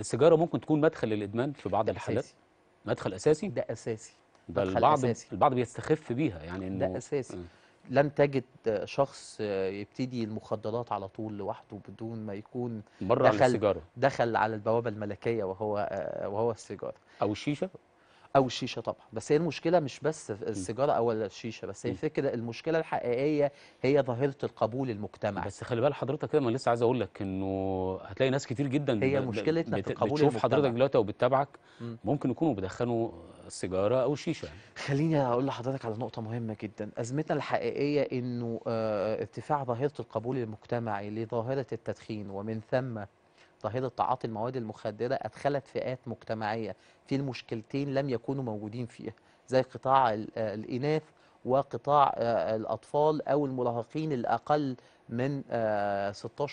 السيجاره ممكن تكون مدخل للادمان في بعض الحالات مدخل اساسي ده اساسي ده البعض أساسي. البعض بيستخف بيها يعني انه ده اساسي م. آه. لن تجد شخص يبتدي المخدرات على طول لوحده بدون ما يكون بره دخل دخل على البوابه الملكيه وهو آه، وهو السيجاره او الشيشه او الشيشه طبعا بس هي المشكله مش بس السيجاره او الشيشه بس هي الفكره المشكله الحقيقيه هي ظاهره القبول المجتمعي بس خلي بال حضرتك كده ما لسه عايز اقول لك انه هتلاقي ناس كتير جدا هي مشكلتنا في القبول بتشوف المجتمع. حضرتك دلوقتي او بتتابعك ممكن يكونوا بيدخنوا سيجاره او شيشه يعني. خليني اقول لحضرتك على نقطه مهمه جدا ازمتنا الحقيقيه انه آه، ارتفاع ظاهره القبول المجتمعي لظاهره التدخين ومن ثم ظاهرة تعاطي المواد المخدرة أدخلت فئات مجتمعية في المشكلتين لم يكونوا موجودين فيها زي قطاع الإناث وقطاع آه، الأطفال أو المراهقين الأقل من 16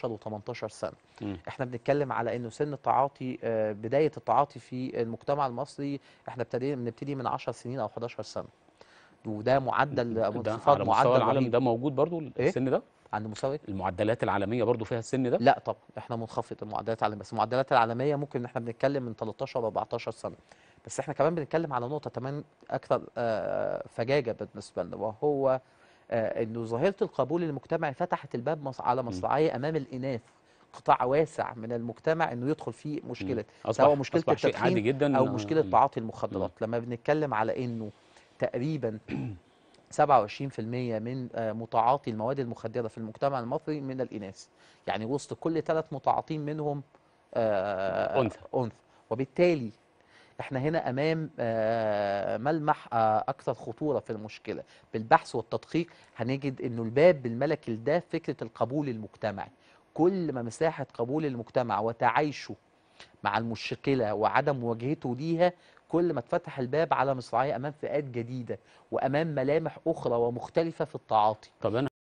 آه، و 18 سنة م. احنا بنتكلم على انه سن التعاطي آه، بداية التعاطي في المجتمع المصري احنا ابتدينا بنبتدي من 10 سنين او 11 سنة وده معدل منخفض معدل العالم ده موجود برضو إيه؟ السن ده عند مستوى إيه؟ المعدلات العالميه برضو فيها السن ده لا طبعا احنا منخفض المعدلات العالميه بس المعدلات العالميه ممكن احنا بنتكلم من 13 ل 14 سنه بس احنا كمان بنتكلم على نقطه كمان اكثر آه، فجاجه بالنسبه لنا وهو آه، انه ظاهره القبول المجتمعي فتحت الباب على مصراعيه امام الاناث قطاع واسع من المجتمع انه يدخل فيه مشكله سواء مشكله التدخين او مشكله آه، تعاطي المخدرات لما بنتكلم على انه تقريبا 27% من آه، متعاطي المواد المخدرة في المجتمع المصري من الإناث يعني وسط كل ثلاث متعاطين منهم آه، آه، أنثى أنثى وبالتالي احنا هنا امام ملمح اكثر خطوره في المشكله بالبحث والتدقيق هنجد انه الباب بالملك ده فكره القبول المجتمعي كل ما مساحه قبول المجتمع وتعايشه مع المشكله وعدم مواجهته ليها كل ما اتفتح الباب على مصراعيه امام فئات جديده وامام ملامح اخرى ومختلفه في التعاطي طبعا.